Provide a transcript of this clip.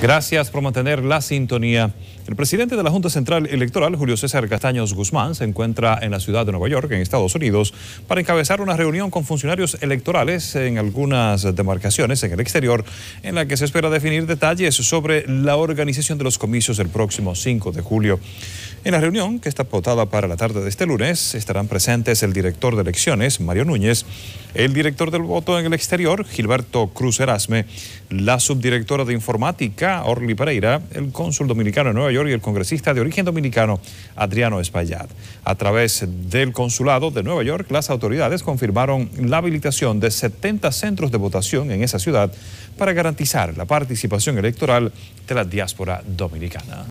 Gracias por mantener la sintonía. El presidente de la Junta Central Electoral, Julio César Castaños Guzmán, se encuentra en la ciudad de Nueva York, en Estados Unidos, para encabezar una reunión con funcionarios electorales en algunas demarcaciones en el exterior, en la que se espera definir detalles sobre la organización de los comicios el próximo 5 de julio. En la reunión, que está votada para la tarde de este lunes, estarán presentes el director de elecciones, Mario Núñez, el director del voto en el exterior, Gilberto Cruz Erasme, la subdirectora de informática, Orly Pereira, el cónsul dominicano en Nueva York y el congresista de origen dominicano, Adriano Espaillat. A través del consulado de Nueva York, las autoridades confirmaron la habilitación de 70 centros de votación en esa ciudad para garantizar la participación electoral de la diáspora dominicana.